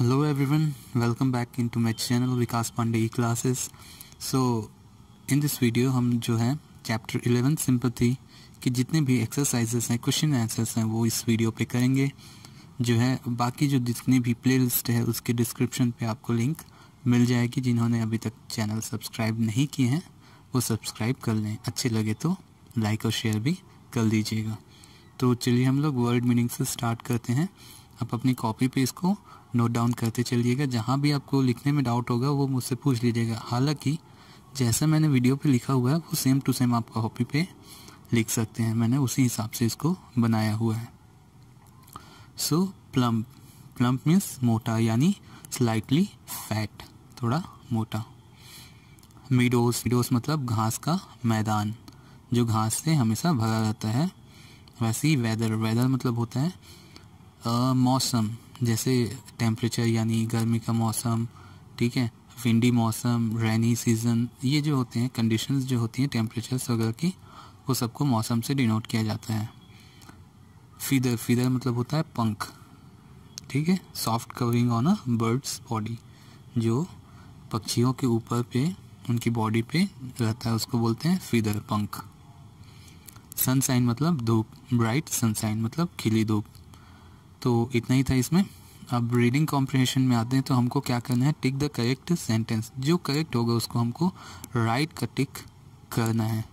Hello everyone welcome back into my channel Vikas Pandey E classes so in this video हम जो है chapter eleven sympathy के जितने भी एक्सरसाइजेस हैं क्वेश्चन आंसर्स हैं वो इस वीडियो पे करेंगे जो है बाकी जो जितनी भी प्लेलिस्ट है उसके डिस्क्रिप्शन पे आपको लिंक मिल जाएगी जिन्होंने अभी तक चैनल सब्सक्राइब नहीं किए हैं वो सब्सक्राइब कर लें अच्छे लगे तो लाइक और शेयर भी कर दीजिएगा तो चलिए हम लोग वर्ड मीनिंग से स्टार्ट करते हैं आप अपनी कॉपी पे इसको नोट डाउन करते चलिएगा जहाँ भी आपको लिखने में डाउट होगा वो मुझसे पूछ लीजिएगा हालांकि जैसा मैंने वीडियो पे लिखा हुआ है वो सेम टू सेम आप कॉपी पे लिख सकते हैं मैंने उसी हिसाब से इसको बनाया हुआ है सो प्लम्प प्लम्प मीन्स मोटा यानी स्लाइटली फैट थोड़ा मोटा मीडोस मीडोस मतलब घास का मैदान जो घास से हमेशा भरा रहता है वैसे ही वेदर वेदर मतलब होता है मौसम जैसे टेम्परेचर यानी गर्मी का मौसम ठीक है विंडी मौसम रेनी सीज़न ये जो होते हैं कंडीशंस जो होती हैं टेम्परेचर्स वगैरह की वो सबको मौसम से डिनोट किया जाता है फीदर फीदर मतलब होता है पंख ठीक है soft covering on a bird's body जो पक्षियों के ऊपर पे उनकी बॉडी पे रहता है उसको बोलते हैं फीदर पंख सनसाइन मतलब धूप ब्राइट सनसाइन मतलब खिली धूप तो इतना ही था इसमें अब रीडिंग कॉम्प्रिहेंशन में आते हैं तो हमको क्या करना है टिक द करेक्ट सेंटेंस जो करेक्ट होगा उसको हमको राइट का टिक करना है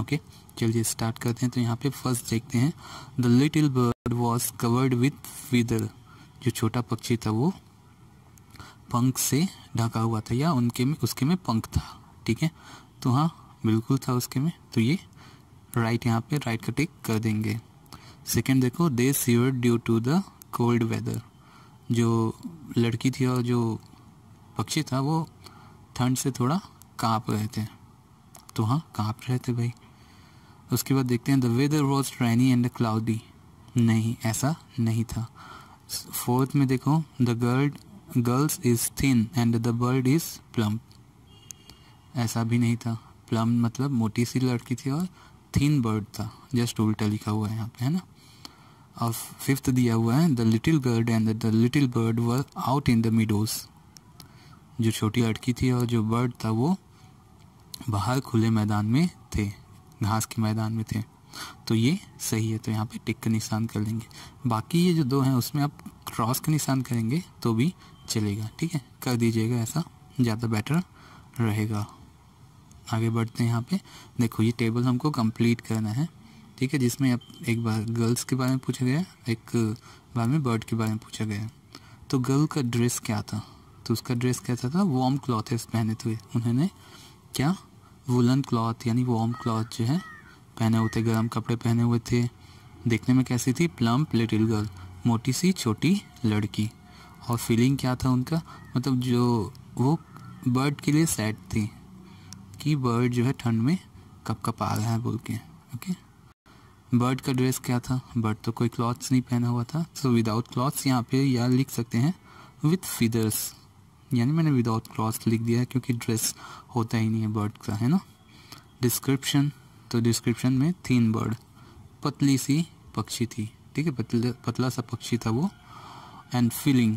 ओके चलिए स्टार्ट करते हैं तो यहाँ पे फर्स्ट देखते हैं the little bird was covered with feather जो छोटा पक्षी था वो पंख से ढका हुआ था या उनके में उसके में पंख था ठीक है तो हाँ बिल्कुल था उसके में तो ये राइट यहाँ पे राइट का टिक कर देंगे सेकेंड देखो they shivered due to the cold weather जो लड़की थी और जो पक्षी था वो ठंड से थोड़ा काँप रहे थे तो हाँ काँप रहे थे भाई उसके बाद देखते हैं the weather was rainy and cloudy नहीं ऐसा नहीं था फोर्थ में देखो the girl girls is thin and the bird is plump ऐसा भी नहीं था प्लम मतलब मोटी सी लड़की थी और थिन बर्ड था जस्ट उल्टा लिखा हुआ है यहाँ पे है ना और फिफ्थ दिया हुआ है the little bird and the little bird were out in the meadows जो छोटी अटकी थी और जो बर्ड था वो बाहर खुले मैदान में थे घास के मैदान में थे तो ये सही है तो यहाँ पे टिक का निशान कर लेंगे बाकी ये जो दो हैं उसमें आप क्रॉस का निशान करेंगे तो भी चलेगा ठीक है कर दीजिएगा ऐसा ज़्यादा बेटर रहेगा आगे बढ़ते हैं यहाँ पे देखो ये टेबल हमको कंप्लीट करना है ठीक है जिसमें अब एक बार गर्ल्स के बारे में पूछा गया एक बार में बर्ड के बारे में पूछा गया तो गर्ल का ड्रेस क्या था तो उसका ड्रेस कैसा था वार्म क्लॉथेस पहने थे उन्होंने क्या वुलन क्लॉथ यानी वार्म क्लॉथ जो है पहने हुए थे गर्म कपड़े पहने हुए थे देखने में कैसी थी प्लम्प लिटिल गर्ल मोटी सी छोटी लड़की और फीलिंग क्या था उनका मतलब जो वो बर्ड के लिए सैड थी कि बर्ड जो है ठंड में कप आ रहा है बोल के ओके बर्ड का ड्रेस क्या था बर्ड तो कोई क्लॉथ्स नहीं पहना हुआ था सो विदाउट क्लॉथ्स यहाँ पे या लिख सकते हैं विथ फिदर्स यानी मैंने विदाउट क्लॉथ लिख दिया है क्योंकि ड्रेस होता ही नहीं है बर्ड का है ना डिस्क्रिप्शन तो डिस्क्रिप्शन में थीन बर्ड पतली सी पक्षी थी ठीक है पतला पतला सा पक्षी था वो एंड फीलिंग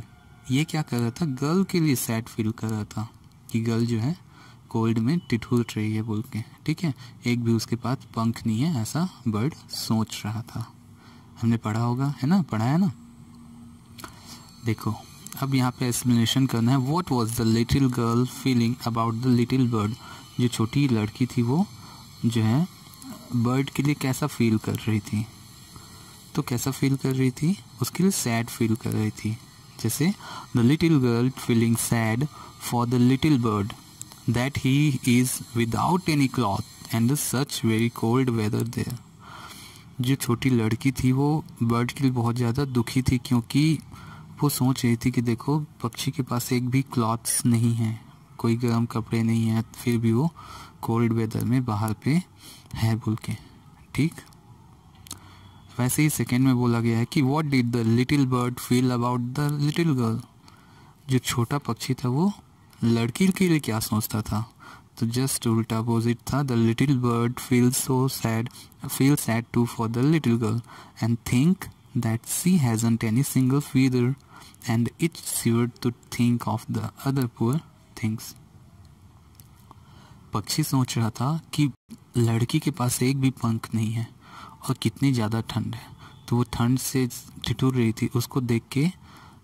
ये क्या कर रहा था गर्ल के लिए सैड फील कर रहा था कि गर्ल जो है कोल्ड में टिठूर रही है बोल के ठीक है एक भी उसके पास पंख नहीं है ऐसा बर्ड सोच रहा था हमने पढ़ा होगा है ना पढ़ा है ना देखो अब यहाँ पे एक्सप्लेनेशन करना है what was the little girl feeling about the little bird जो छोटी लड़की थी वो जो है बर्ड के लिए कैसा फील कर रही थी तो कैसा फील कर रही थी उसके लिए सैड फील कर रही थी जैसे the little girl feeling sad for the little bird that he is without any cloth and such very cold weather there जो छोटी लड़की थी वो बर्ड के लिए बहुत ज़्यादा दुखी थी क्योंकि वो सोच रही थी कि देखो पक्षी के पास एक भी क्लॉथ्स नहीं है कोई गर्म कपड़े नहीं है फिर भी वो कोल्ड वेदर में बाहर पे है बोल के ठीक वैसे ही सेकेंड में बोला गया है कि what did the little bird feel about the little girl जो छोटा पक्षी था वो लड़की के लिए क्या सोचता था तो जस्ट उल्टा अपोजिट था the little bird feel so sad feel sad too for the little girl and think that she hasn't any single feather and it shivered to think of the other poor things पक्षी सोच रहा था कि लड़की के पास एक भी पंख नहीं है और कितनी ज़्यादा ठंड है तो वो ठंड से ठिठुर रही थी उसको देख के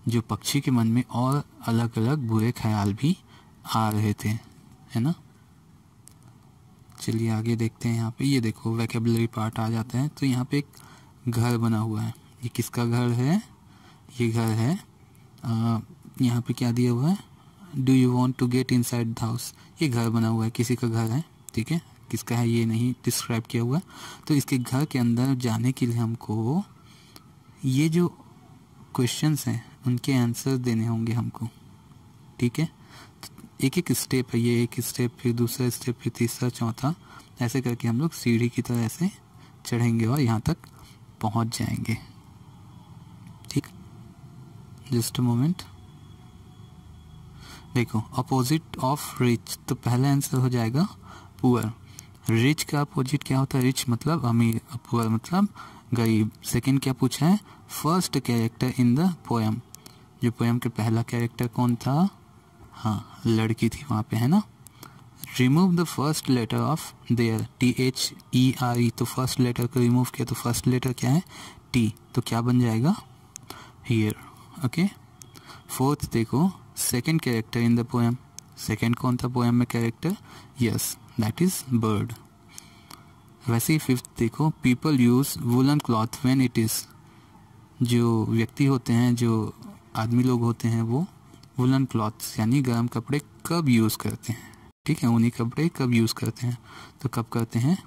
जो पक्षी के मन में और अलग अलग बुरे ख्याल भी आ रहे थे है ना चलिए आगे देखते हैं यहाँ पे ये देखो वैकेबलरी पार्ट आ जाते हैं तो यहाँ पे एक घर बना हुआ है ये किसका घर है ये घर है आ, यहाँ पे क्या दिया हुआ है do you want to get inside the house ये घर बना हुआ है किसी का घर है ठीक है किसका है ये नहीं डिस्क्राइब किया हुआ है तो इसके घर के अंदर जाने के लिए हमको ये जो क्वेश्चंस हैं उनके आंसर देने होंगे हमको ठीक है एक एक स्टेप है ये एक स्टेप फिर दूसरा स्टेप फिर तीसरा चौथा ऐसे करके हम लोग सीढ़ी की तरह से चढ़ेंगे और यहाँ तक पहुँच जाएंगे ठीक जस्ट मोमेंट देखो अपोजिट ऑफ रिच तो पहला आंसर हो जाएगा पुअर रिच का अपोजिट क्या होता है रिच मतलब अमीर पुअर मतलब गरीब सेकेंड क्या पूछा है first character in the poem जो पोएम के पहला कैरेक्टर कौन था हाँ लड़की थी वहाँ पे है ना remove the first letter of there T H E R E तो फर्स्ट लेटर को रिमूव किया तो फर्स्ट लेटर क्या है टी तो क्या बन जाएगा हियर ओके फोर्थ देखो second character in the poem second कौन था पोएम में character yes that is bird वैसे ही फिफ्थ देखो people use woollen cloth when it is जो व्यक्ति होते हैं जो आदमी लोग होते हैं वो वुलन क्लॉथ्स यानी गर्म कपड़े कब यूज़ करते हैं ठीक है ऊनी कपड़े कब यूज़ करते हैं तो कब करते हैं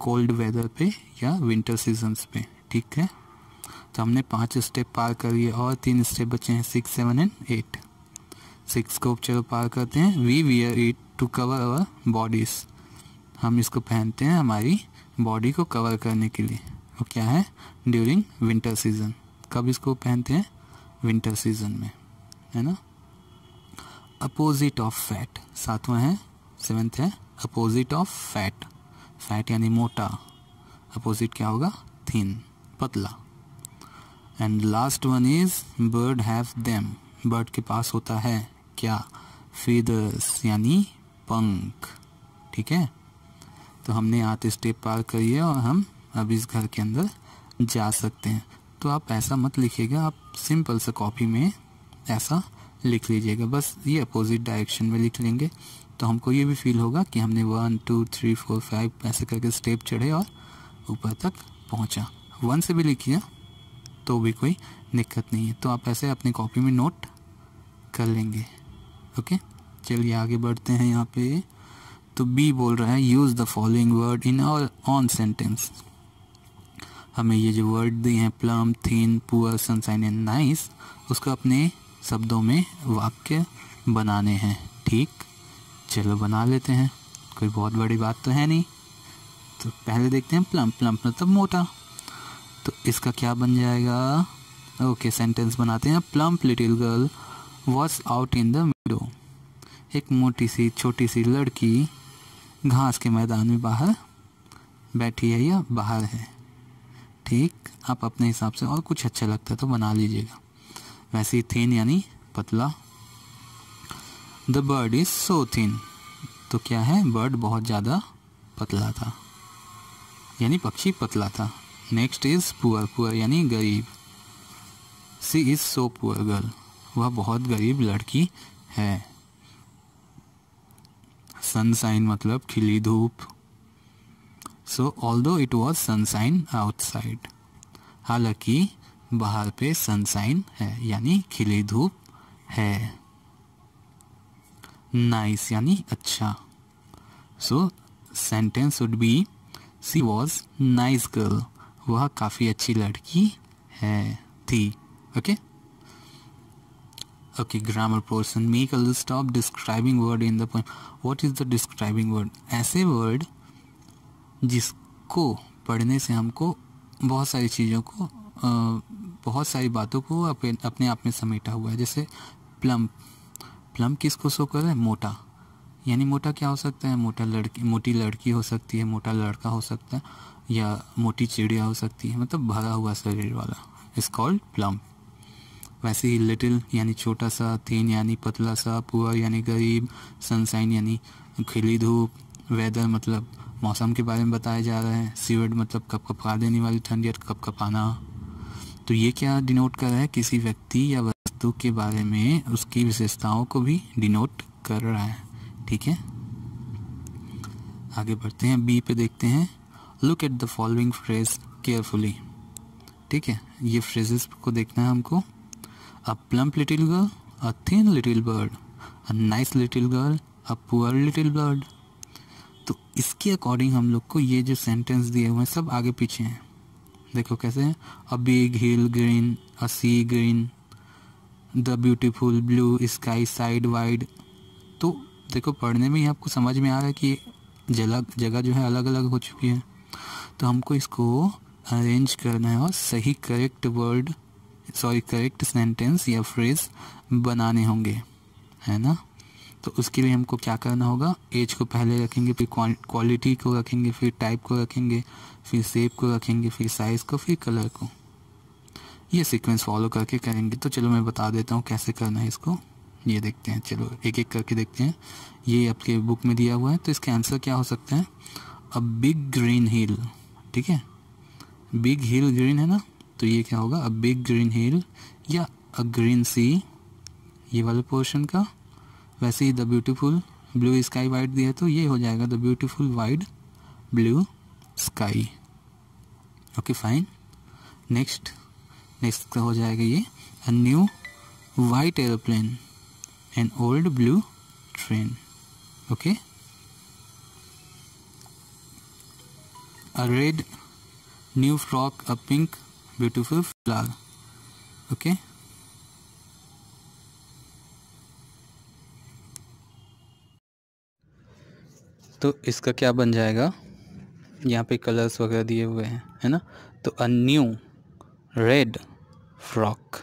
कोल्ड वेदर पे या विंटर सीजन्स पे ठीक है तो हमने पांच स्टेप पार कर लिए और तीन स्टेप बचे हैं six seven and eight six को चलो पार करते हैं we wear it to cover our bodies हम इसको पहनते हैं हमारी बॉडी को कवर करने के लिए वो क्या है ड्यूरिंग विंटर सीज़न कब इसको पहनते हैं विंटर सीज़न में है ना अपोजिट ऑफ फैट सातवां है सेवेंथ है अपोजिट ऑफ फैट फैट यानी मोटा अपोजिट क्या होगा थिन पतला and last one is bird have them bird के पास होता है क्या फीदर्स यानी पंख ठीक है तो हमने आते स्टेप पार करिए और हम अब इस घर के अंदर जा सकते हैं तो आप ऐसा मत लिखिएगा आप सिंपल से कॉपी में ऐसा लिख लीजिएगा बस ये अपोजिट डायरेक्शन में लिख लेंगे तो हमको ये भी फील होगा कि हमने one two three four five ऐसे करके स्टेप चढ़े और ऊपर तक पहुंचा वन से भी लिखिए तो भी कोई दिक्कत नहीं है तो आप ऐसे अपने कॉपी में नोट कर लेंगे ओके चलिए आगे बढ़ते हैं यहाँ पे तो बी बोल रहा है use the following word in your own sentence हमें ये जो वर्ड दिए हैं plump thin poor sunshine and nice उसको अपने शब्दों में वाक्य बनाने हैं ठीक चलो बना लेते हैं कोई बहुत बड़ी बात तो है नहीं तो पहले देखते हैं प्लम प्लम मतलब मोटा तो इसका क्या बन जाएगा ओके सेंटेंस बनाते हैं plump little girl was out in the meadow एक मोटी सी छोटी सी लड़की घास के मैदान में बाहर बैठी है या बाहर है ठीक आप अपने हिसाब से और कुछ अच्छा लगता है तो बना लीजिएगा वैसे ही थिन यानी पतला the bird is so thin तो क्या है बर्ड बहुत ज़्यादा पतला था यानी पक्षी पतला था नेक्स्ट इज पुअर पुअर यानी गरीब she is so poor girl वह बहुत गरीब लड़की है सनसाइन मतलब खिली धूप so although it was sunshine outside हालांकि बाहर पे सनसाइन है यानी खिली धूप है नाइस यानी अच्छा so sentence would be she was nice girl वह काफ़ी अच्छी लड़की है थी okay okay grammar portion make all stop describing word in the what is the describing word ऐसे वर्ड जिसको पढ़ने से हमको बहुत सारी चीज़ों को बहुत सारी बातों को अपने अपने आप में समेटा हुआ है जैसे प्लम्प किस को शो कर रहा है मोटा यानी मोटा क्या हो सकता है मोटा लड़की मोटी लड़की हो सकती है मोटा लड़का हो सकता है या मोटी चिड़िया हो सकती है मतलब भरा हुआ शरीर वाला इस कॉल्ड प्लम्प वैसे ही लिटिल यानी छोटा सा थीन यानी पतला सा पुअर यानी गरीब सनसाइन यानी खिली धूप वेदर मतलब मौसम के बारे में बताया जा रहा है सीवर्ड मतलब कपकपा देने वाली ठंड या कपकपाना तो ये क्या डिनोट कर रहा है किसी व्यक्ति या वस्तु के बारे में उसकी विशेषताओं को भी डिनोट कर रहा है ठीक है आगे बढ़ते हैं बी पे देखते हैं look at the following phrase carefully ठीक है ये फ्रेजेस को देखना है हमको a plump little girl a thin little bird a nice little girl a poor little bird तो इसके अकॉर्डिंग हम लोग को ये जो सेंटेंस दिए हुए हैं सब आगे पीछे हैं देखो कैसे हैं a big hill green a sea green the beautiful blue sky side wide तो देखो पढ़ने में ही आपको समझ में आ रहा है कि जगह जगह जो है अलग अलग हो चुकी है तो हमको इसको अरेंज करना है और सही correct word sorry correct sentence या फ्रेज बनाने होंगे है ना तो उसके लिए हमको क्या करना होगा एज को पहले रखेंगे फिर क्वालिटी को रखेंगे फिर टाइप को रखेंगे फिर सेप को रखेंगे फिर साइज़ को फिर कलर को ये सीक्वेंस फॉलो करके करेंगे तो चलो मैं बता देता हूँ कैसे करना है इसको ये देखते हैं चलो एक एक करके देखते हैं ये आपके बुक में दिया हुआ है तो इसका आंसर क्या हो सकता है अ बिग ग्रीन हिल ठीक है बिग हिल ग्रीन है ना तो ये क्या होगा अ बिग ग्रीन हिल या अ ग्रीन सी ये वाले पोर्शन का वैसे ही the beautiful blue sky white दिया है तो ये हो जाएगा the beautiful wide blue sky okay fine next next का हो जाएगा ये a new white aeroplane an old blue train okay a red new frock a pink beautiful okay okay तो इसका क्या बन जाएगा यहाँ पे कलर्स वगैरह दिए हुए हैं है ना तो अ न्यू रेड फ्रॉक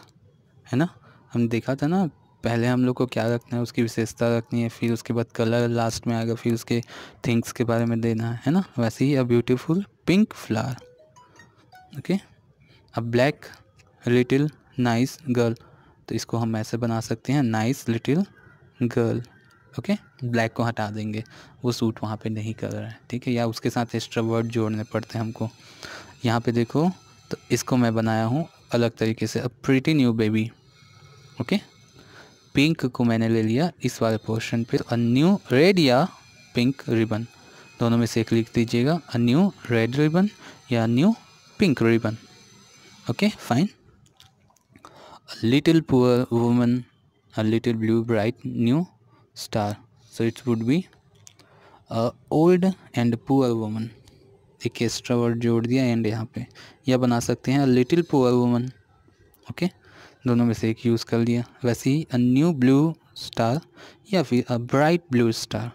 है ना हम देखा था ना पहले हम लोग को क्या रखना है उसकी विशेषता रखनी है फिर उसके बाद कलर लास्ट में आएगा फिर उसके थिंग्स के बारे में देना है ना वैसे ही a beautiful pink flower okay a black little nice girl तो इसको हम ऐसे बना सकते हैं nice little girl okay black को हटा देंगे वो सूट वहाँ पे नहीं कर रहा है ठीक है या उसके साथ एक्स्ट्रा वर्ड जोड़ने पड़ते हैं हमको यहाँ पे देखो तो इसको मैं बनाया हूँ अलग तरीके से अब pretty new baby okay pink को मैंने ले लिया इस वाले पोर्शन पे अ न्यू रेड या पिंक रिबन दोनों में से एक लिख दीजिएगा अ न्यू रेड रिबन या new pink ribbon okay fine little poor woman a little blue bright new star so it would be uh, old and poor woman एक extra word जोड़ दिया एंड यहाँ पे या बना सकते हैं a little poor woman okay दोनों में से एक यूज़ कर लिया वैसे ही अ न्यू ब्लू स्टार या फिर अ ब्राइट ब्लू स्टार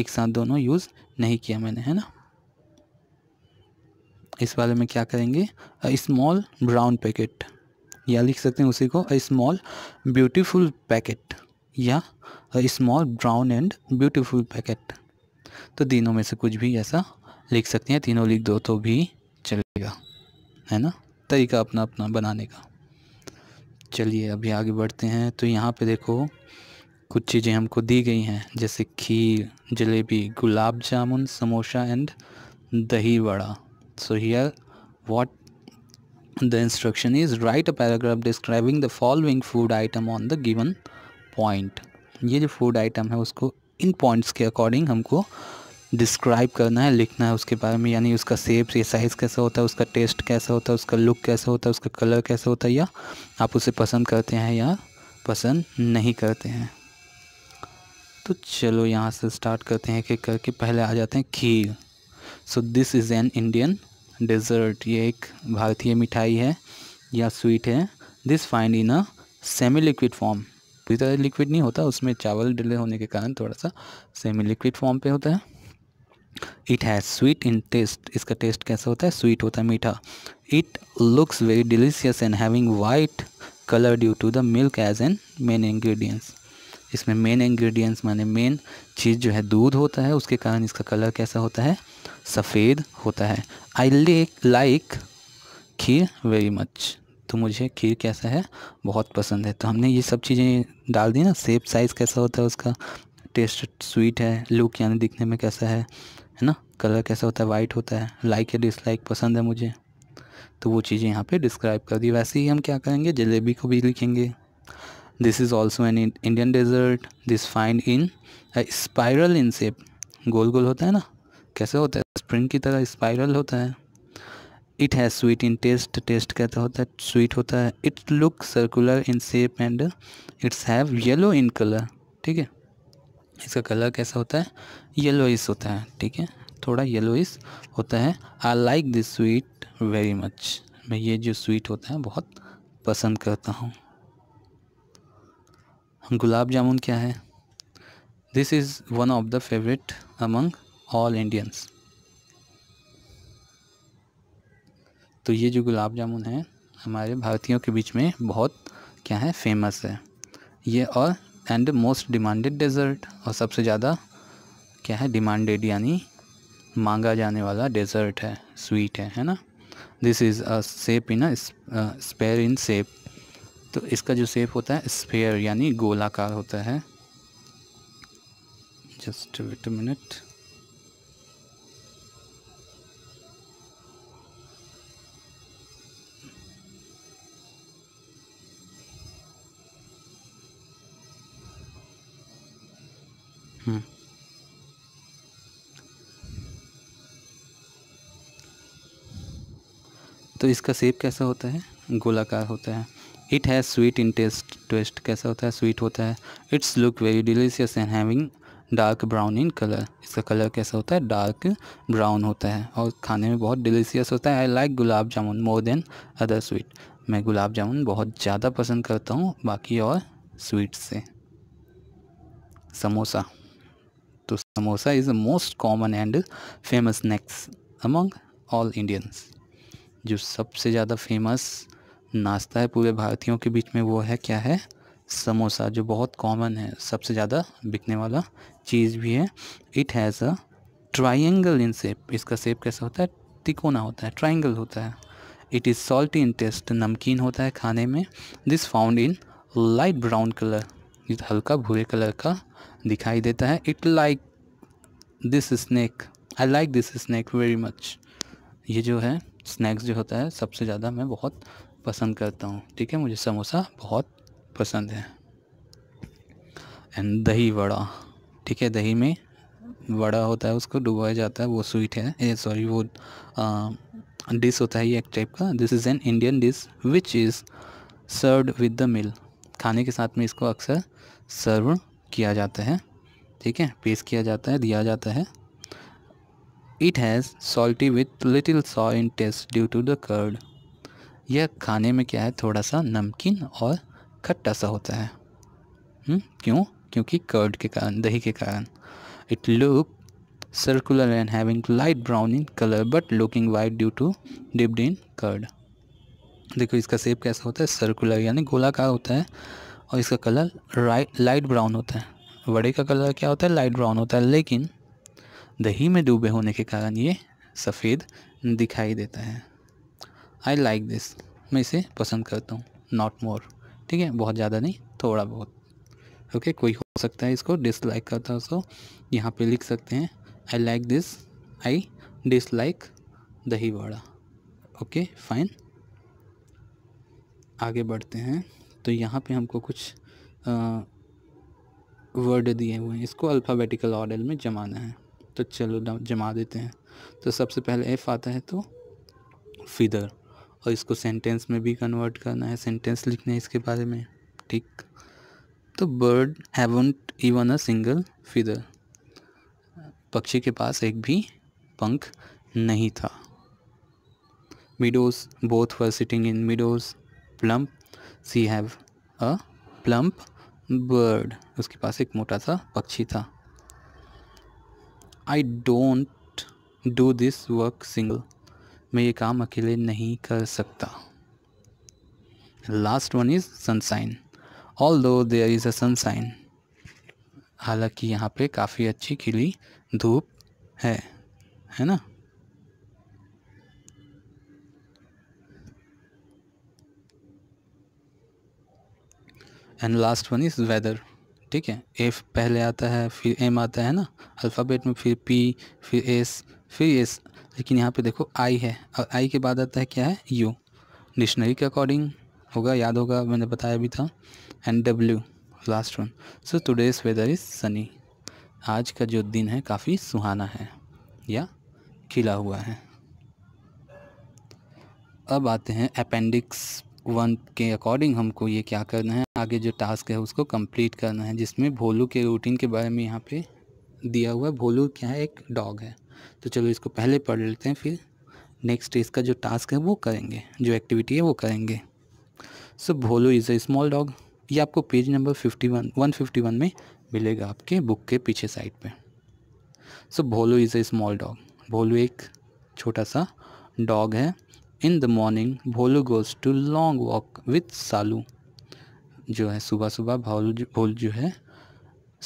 एक साथ दोनों यूज़ नहीं किया मैंने है ना इस वाले में क्या करेंगे अ स्मॉल ब्राउन पैकेट या लिख सकते हैं उसी को अ स्मॉल ब्यूटिफुल पैकेट या small brown and beautiful packet तो तीनों में से कुछ भी ऐसा लिख सकते हैं तीनों लिख दो तो भी चलेगा है ना तरीका अपना अपना बनाने का चलिए अभी आगे बढ़ते हैं तो यहाँ पे देखो कुछ चीज़ें हमको दी गई हैं जैसे kheer jalebi gulab jamun samosa and dahi vada so here what the instruction is write a paragraph describing the following food item on the given point ये जो फूड आइटम है उसको इन पॉइंट्स के अकॉर्डिंग हमको डिस्क्राइब करना है लिखना है उसके बारे में यानी उसका सेप या साइज़ कैसा होता है उसका टेस्ट कैसा होता है उसका लुक कैसा होता है उसका कलर कैसा होता है या आप उसे पसंद करते हैं या पसंद नहीं करते हैं तो चलो यहाँ से स्टार्ट करते हैं एक करके पहले आ जाते हैं kheer so this is an Indian dessert ये एक भारतीय मिठाई है या स्वीट है this find in a semi liquid form पूरी तरह लिक्विड नहीं होता उसमें चावल डिले होने के कारण थोड़ा सा सेमी लिक्विड फॉर्म पे होता है it has sweet in taste इसका टेस्ट कैसा होता है स्वीट होता है मीठा it looks very delicious and having white colour due to the milk as an main ingredients इसमें मेन इंग्रेडिएंट्स माने मेन चीज़ जो है दूध होता है उसके कारण इसका कलर कैसा होता है सफ़ेद होता है I like kheer very much तो मुझे खीर कैसा है बहुत पसंद है तो हमने ये सब चीज़ें डाल दी ना सेप साइज़ कैसा होता है उसका टेस्ट स्वीट है लुक यानी दिखने में कैसा है है ना कलर कैसा होता है वाइट होता है लाइक या डिसलाइक पसंद है मुझे तो वो चीज़ें यहाँ पे डिस्क्राइब कर दी वैसे ही हम क्या करेंगे जलेबी को भी लिखेंगे this is also an Indian dessert this find in spiral in shape गोल गोल होता है ना कैसे होता है स्प्रिंग की तरह स्पायरल होता है it has sweet in taste taste का तो होता है स्वीट होता है it look circular in shape and it's have yellow in colour ठीक है इसका कलर कैसा होता है येलोइस होता है ठीक है थोड़ा येलोइस होता है I like this sweet very much मैं ये जो स्वीट होता है बहुत पसंद करता हूँ गुलाब जामुन क्या है this is one of the favourite among all Indians तो ये जो गुलाब जामुन है हमारे भारतीयों के बीच में बहुत क्या है फेमस है ये और एंड मोस्ट डिमांडेड डेज़र्ट और सबसे ज़्यादा क्या है डिमांडेड यानी मांगा जाने वाला डेज़र्ट है स्वीट है है ना this is a shape in a sphere in shape तो इसका जो सेप होता है स्पेयर यानी गोलाकार होता है जस्ट विट मिनट हम्म। तो इसका सेप कैसा होता है गोलाकार होता है it has sweet in taste taste कैसा होता है स्वीट होता है it's look very delicious and having dark brown in colour इसका कलर कैसा होता है डार्क ब्राउन होता है और खाने में बहुत डिलीशियस होता है I like gulab jamun more than other sweet मैं गुलाब जामुन बहुत ज़्यादा पसंद करता हूँ बाकी और स्वीट से samosa samosa is the most common and famous snacks among all Indians जो सबसे ज़्यादा फेमस नाश्ता है पूरे भारतीयों के बीच में वो है क्या है समोसा जो बहुत कॉमन है सबसे ज़्यादा बिकने वाला चीज़ भी है it has a triangle in shape इसका सेप कैसा होता है तिकोना होता है ट्राइंगल होता है it is salty in taste नमकीन होता है खाने में this found in light brown colour हल्का भूरे कलर का दिखाई देता है it like this snack I like this snack very much ये जो है स्नैक्स जो होता है सबसे ज़्यादा मैं बहुत पसंद करता हूँ ठीक है मुझे समोसा बहुत पसंद है एंड दही वड़ा ठीक है दही में वड़ा होता है उसको डुबाया जाता है वो स्वीट है सॉरी eh, वो डिश होता है ये एक टाइप का this is an Indian dish which is served with the meal खाने के साथ में इसको अक्सर सर्व किया जाता है ठीक है पेश किया जाता है दिया जाता है it has salty with little sour in taste due to the curd यह खाने में क्या है थोड़ा सा नमकीन और खट्टा सा होता है हुँ? हम्म, क्यों क्योंकि कर्ड के कारण दही के कारण it look circular and having light brown in colour but looking white due to dipped in curd देखो इसका सेप कैसा होता है सर्कुलर यानी गोलाकार होता है और इसका कलर राइट लाइट ब्राउन होता है वड़े का कलर क्या होता है लाइट ब्राउन होता है लेकिन दही में डूबे होने के कारण ये सफ़ेद दिखाई देता है आई लाइक दिस मैं इसे पसंद करता हूँ नॉट मोर ठीक है बहुत ज़्यादा नहीं थोड़ा बहुत ओके okay, कोई हो सकता है इसको डिसलाइक करता है उसको यहाँ पे लिख सकते हैं I like this I dislike dahi vada okay fine आगे बढ़ते हैं तो यहाँ पे हमको कुछ वर्ड दिए हुए हैं इसको अल्फ़ाबेटिकल ऑर्डर में जमाना है तो चलो जमा देते हैं तो सबसे पहले एफ़ आता है तो फिदर और इसको सेंटेंस में भी कन्वर्ट करना है सेंटेंस लिखना है इसके बारे में ठीक तो bird haven't even a single feather पक्षी के पास एक भी पंख नहीं था meadows both were sitting in meadows plump she have a plump bird उसके पास एक मोटा सा पक्षी था I don't do this work single मैं ये काम अकेले नहीं कर सकता last one is sunshine although there is a sunshine हालांकि यहाँ पे काफ़ी अच्छी खिली धूप है है ना and last one is weather ठीक है एफ पहले आता है फिर एम आता है ना अल्फ़ाबेट में फिर पी फिर एस फिर एस लेकिन यहाँ पे देखो आई है और आई के बाद आता है क्या है यू डिक्शनरी के अकॉर्डिंग होगा याद होगा मैंने बताया भी था and W last one so today's weather is sunny आज का जो दिन है काफ़ी सुहाना है या खिला हुआ है अब आते हैं अपेंडिक्स वन के अकॉर्डिंग हमको ये क्या करना है आगे जो टास्क है उसको कंप्लीट करना है जिसमें भोलू के रूटीन के बारे में यहाँ पे दिया हुआ है भोलू क्या है एक डॉग है तो चलो इसको पहले पढ़ लेते हैं फिर नेक्स्ट इसका जो टास्क है वो करेंगे जो एक्टिविटी है वो करेंगे so Bholu is a small dog ये आपको page number fifty one one fifty one में मिलेगा आपके बुक के पीछे साइड पर so Bholu is a small dog Bholu एक छोटा सा डॉग है in the morning Bholu goes to long walk with Salu जो है सुबह सुबह भोल भोल जो है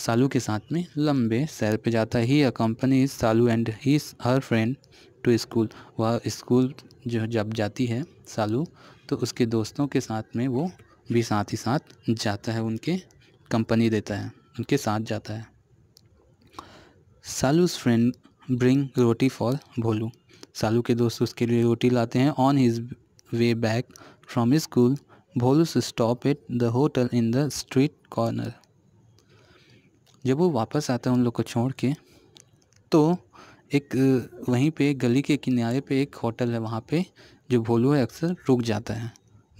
सालू के साथ में लंबे सैर पे जाता है he accompanies Salu and he her friend to school वह स्कूल जो जब जाती है सालू तो उसके दोस्तों के साथ में वो भी साथ ही साथ जाता है उनके कंपनी देता है उनके साथ जाता है Salu's friend bring roti for Bholu सालू के दोस्त उसके लिए रोटी लाते हैं on his way back from school Bholu stop at the hotel in the street corner जब वो वापस आता है उन लोग को छोड़ के तो एक वहीं पे गली के किनारे पे एक होटल है वहाँ पे जो भोलू है अक्सर रुक जाता है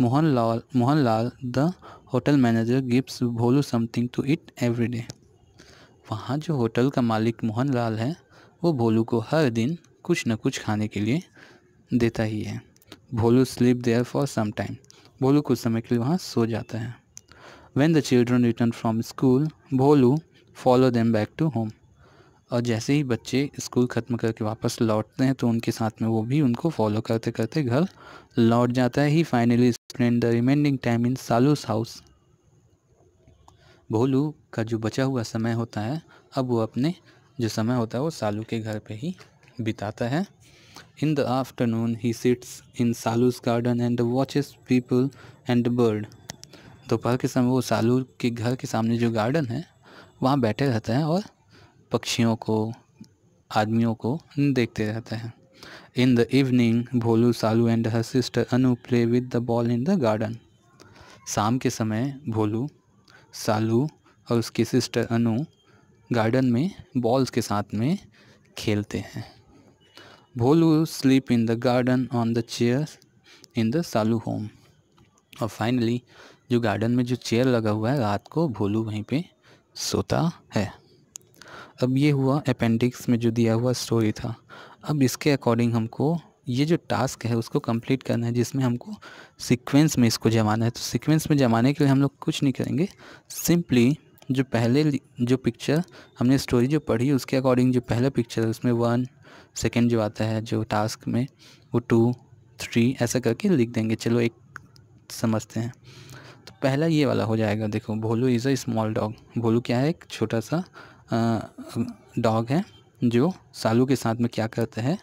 Mohan Lal Mohan Lal the hotel manager gives Bholu something to it every day वहाँ जो होटल का मालिक मोहन लाल है वो भोलू को हर दिन कुछ ना कुछ खाने के लिए देता ही है Bholu sleep there for some time Bholu कुछ समय के लिए वहाँ सो जाता है when the children return from school Bholu follow them back to home और जैसे ही बच्चे स्कूल ख़त्म करके वापस लौटते हैं तो उनके साथ में वो भी उनको फॉलो करते करते घर लौट जाता है he finally spend the remaining time in Salu's house Bholu का जो बचा हुआ समय होता है अब वो अपने जो समय होता है वो सालू के घर पे ही बिताता है In the afternoon, he sits in Salu's garden and watches people and the bird. दोपहर के समय वो सालू के घर के सामने जो गार्डन है वहाँ बैठे रहते हैं और पक्षियों को आदमियों को देखते रहते हैं in the evening Bholu Salu and her sister Anu play with the ball in the garden शाम के समय भोलू सालू और उसकी सिस्टर अनु गार्डन में बॉल्स के साथ में खेलते हैं Bholu sleep in the garden on the chairs in the Salu home. और फाइनली जो गार्डन में जो चेयर लगा हुआ है रात को भोलू वहीं पे सोता है अब ये हुआ अपेंडिक्स में जो दिया हुआ स्टोरी था अब इसके अकॉर्डिंग हमको ये जो टास्क है उसको कंप्लीट करना है जिसमें हमको सीक्वेंस में इसको जमाना है तो सीक्वेंस में जमाने के लिए हम लोग कुछ नहीं करेंगे सिंपली जो पहले जो पिक्चर हमने स्टोरी जो पढ़ी उसके अकॉर्डिंग जो पहला पिक्चर है उसमें वन सेकेंड जो आता है जो टास्क में वो टू थ्री ऐसा करके लिख देंगे चलो एक समझते हैं तो पहला ये वाला हो जाएगा देखो Bholu is a small dog Bholu क्या है एक छोटा सा डॉग है जो सालू के साथ में क्या करता है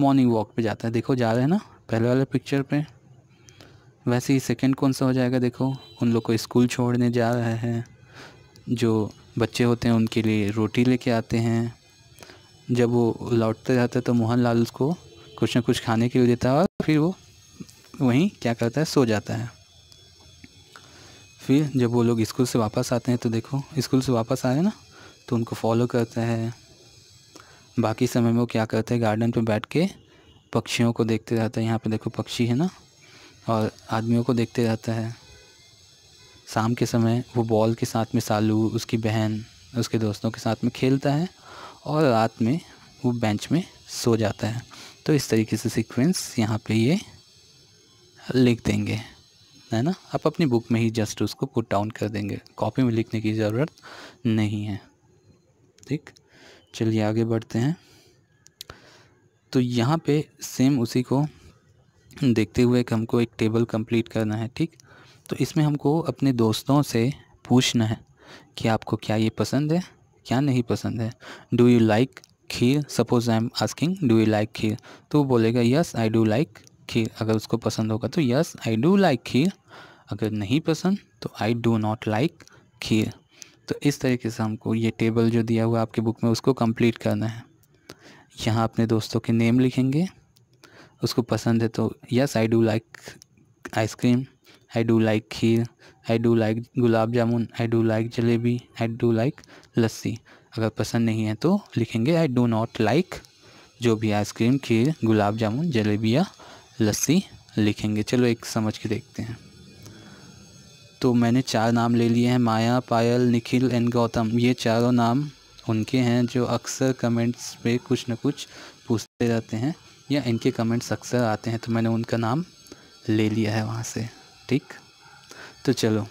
मॉर्निंग वॉक पे जाता है देखो जा रहे हैं ना पहले वाले पिक्चर पे वैसे ही सेकंड कौन सा हो जाएगा देखो उन लोग को स्कूल छोड़ने जा रहे हैं जो बच्चे होते हैं उनके लिए रोटी लेके आते हैं जब वो लौटते रहते तो मोहन लाल उसको कुछ ना कुछ खाने के लिए देता है और फिर वो वहीं क्या करता है सो जाता है फिर जब वो लोग स्कूल से वापस आते हैं तो देखो स्कूल से वापस आए ना तो उनको फॉलो करता है बाकी समय में वो क्या करते हैं गार्डन पे बैठ के पक्षियों को देखते रहता है यहाँ पे देखो पक्षी है ना और आदमियों को देखते रहता है शाम के समय वो बॉल के साथ में सालू उसकी बहन उसके दोस्तों के साथ में खेलता है और रात में वो बेंच में सो जाता है तो इस तरीके से सीक्वेंस यहाँ पे ये लिख देंगे है ना आप अपनी बुक में ही जस्ट उसको पुट डाउन कर देंगे कॉपी में लिखने की ज़रूरत नहीं है ठीक चलिए आगे बढ़ते हैं तो यहाँ पे सेम उसी को देखते हुए कि हमको एक टेबल कंप्लीट करना है ठीक तो इसमें हमको अपने दोस्तों से पूछना है कि आपको क्या ये पसंद है क्या नहीं पसंद है do you like kheer suppose I am asking do you like kheer तो वो बोलेगा yes I do like kheer अगर उसको पसंद होगा तो yes I do like kheer अगर नहीं पसंद तो I do not like kheer तो इस तरीके से हमको ये टेबल जो दिया हुआ आपके बुक में उसको कंप्लीट करना है यहाँ अपने दोस्तों के नेम लिखेंगे उसको पसंद है तो yes I do like ice cream I do like kheer, I do like gulab jamun I do like jalebi I do like lassi अगर पसंद नहीं है तो लिखेंगे आई डो नॉट लाइक जो भी आइसक्रीम खीर गुलाब जामुन जलेबी या लस्सी लिखेंगे चलो एक समझ के देखते हैं तो मैंने चार नाम ले लिए हैं माया पायल निखिल एंड गौतम ये चारों नाम उनके हैं जो अक्सर कमेंट्स पे कुछ ना कुछ पूछते रहते हैं या इनके कमेंट्स अक्सर आते हैं तो मैंने उनका नाम ले लिया है वहाँ से ठीक तो चलो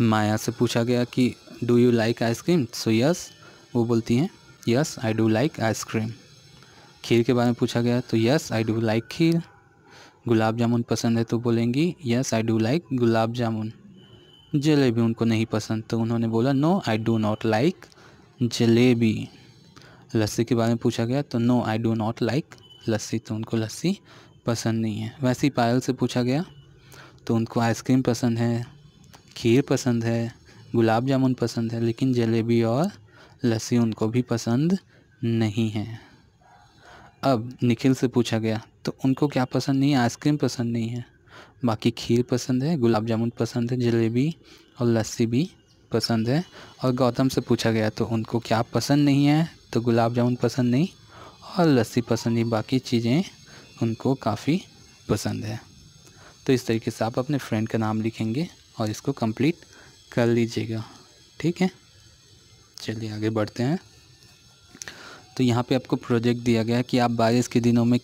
माया से पूछा गया कि do you like ice cream so yes वो बोलती हैं yes I do like ice cream kheer के बारे में पूछा गया तो yes I do like kheer gulab jamun पसंद है तो बोलेंगी yes I do like gulab jamun jalebi उनको नहीं पसंद तो उन्होंने बोला no I do not like jalebi lassi के बारे में पूछा गया तो no I do not like lassi तो उनको लस्सी पसंद नहीं है वैसे ही पायल से पूछा गया तो उनको आइसक्रीम पसंद है खीर पसंद है गुलाब जामुन पसंद है लेकिन जलेबी और लस्सी उनको भी पसंद नहीं है अब निखिल से पूछा गया तो उनको क्या पसंद नहीं है आइसक्रीम पसंद नहीं है बाकी खीर पसंद है गुलाब जामुन पसंद है जलेबी और लस्सी भी पसंद है और गौतम से पूछा गया तो उनको क्या पसंद नहीं है तो गुलाब जामुन पसंद नहीं और लस्सी पसंद नहीं बाकी चीज़ें उनको काफ़ी पसंद है तो इस तरीके से आप अपने फ्रेंड का नाम लिखेंगे और इसको कंप्लीट कर लीजिएगा ठीक है चलिए आगे बढ़ते हैं तो यहाँ पे आपको प्रोजेक्ट दिया गया है कि आप बारिश के दिनों में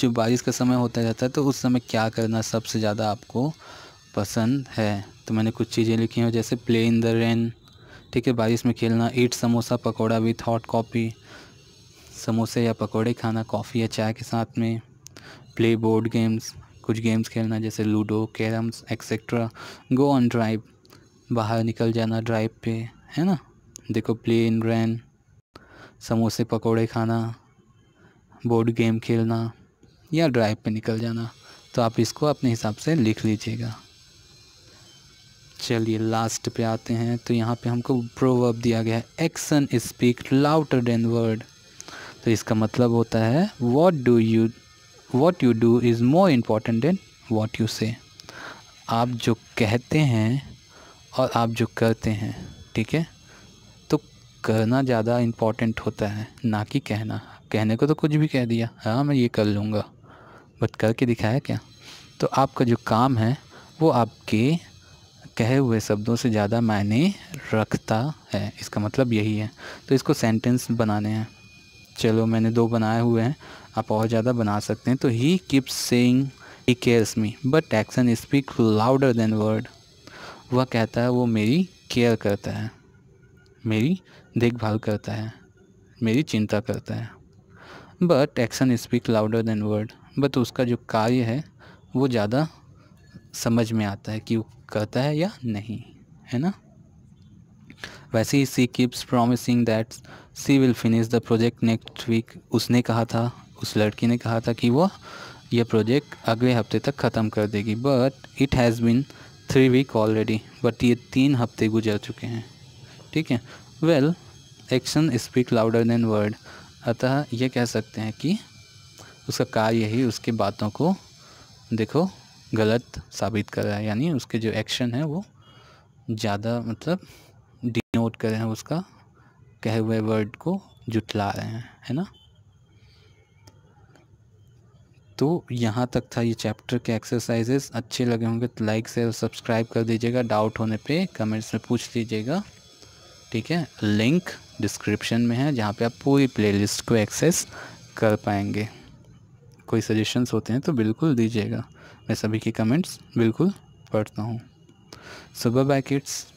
जो बारिश का समय होता रहता है तो उस समय क्या करना सबसे ज़्यादा आपको पसंद है तो मैंने कुछ चीज़ें लिखी हैं जैसे प्ले इन द रेन ठीक है बारिश में खेलना eat samosa pakora with hot coffee समोसे या पकौड़े खाना कॉफ़ी या चाय के साथ में प्ले बोर्ड गेम्स कुछ गेम्स खेलना जैसे ludo carroms etcetera go on drive बाहर निकल जाना ड्राइव पे है ना देखो प्ले इन रैन समोसे पकोड़े खाना बोर्ड गेम खेलना या ड्राइव पे निकल जाना तो आप इसको अपने हिसाब से लिख लीजिएगा चलिए लास्ट पे आते हैं तो यहाँ पे हमको प्रोवर्ब दिया गया है action speak louder than word तो इसका मतलब होता है what do you what you do is more important than what you say आप जो कहते हैं और आप जो करते हैं ठीक है तो करना ज़्यादा इम्पॉर्टेंट होता है ना कि कहना कहने को तो कुछ भी कह दिया हाँ मैं ये कर लूँगा बट करके दिखाया क्या तो आपका जो काम है वो आपके कहे हुए शब्दों से ज़्यादा मायने रखता है इसका मतलब यही है तो इसको सेंटेंस बनाने हैं चलो मैंने दो बनाए हुए हैं आप और ज़्यादा बना सकते हैं तो he keeps saying he cares me but action speak louder than word वह कहता है वो मेरी केयर करता है मेरी देखभाल करता है मेरी चिंता करता है but action speak louder than word but उसका जो कार्य है वो ज़्यादा समझ में आता है कि वो करता है या नहीं है ना वैसे ही she keeps promising that she will finish the project next week उसने कहा था उस लड़की ने कहा था कि वो ये प्रोजेक्ट अगले हफ्ते तक ख़त्म कर देगी but it has been three week already but ये तीन हफ्ते गुजर चुके हैं ठीक है well action speak louder than word अतः ये कह सकते हैं कि उसका कार्य ही उसकी बातों को देखो गलत साबित कर रहा है यानी उसके जो एक्शन है वो ज़्यादा मतलब डिनोट कर रहे हैं उसका कहे हुए वर्ड को जुटला रहे हैं है ना तो यहाँ तक था ये चैप्टर के एक्सरसाइजेस अच्छे लगे होंगे तो लाइक से सब्सक्राइब कर दीजिएगा डाउट होने पे कमेंट्स में पूछ लीजिएगा ठीक है लिंक डिस्क्रिप्शन में है जहाँ पे आप पूरी प्लेलिस्ट को एक्सेस कर पाएंगे कोई सजेशंस होते हैं तो बिल्कुल दीजिएगा मैं सभी के कमेंट्स बिल्कुल पढ़ता हूँ सुबह बाय किड्स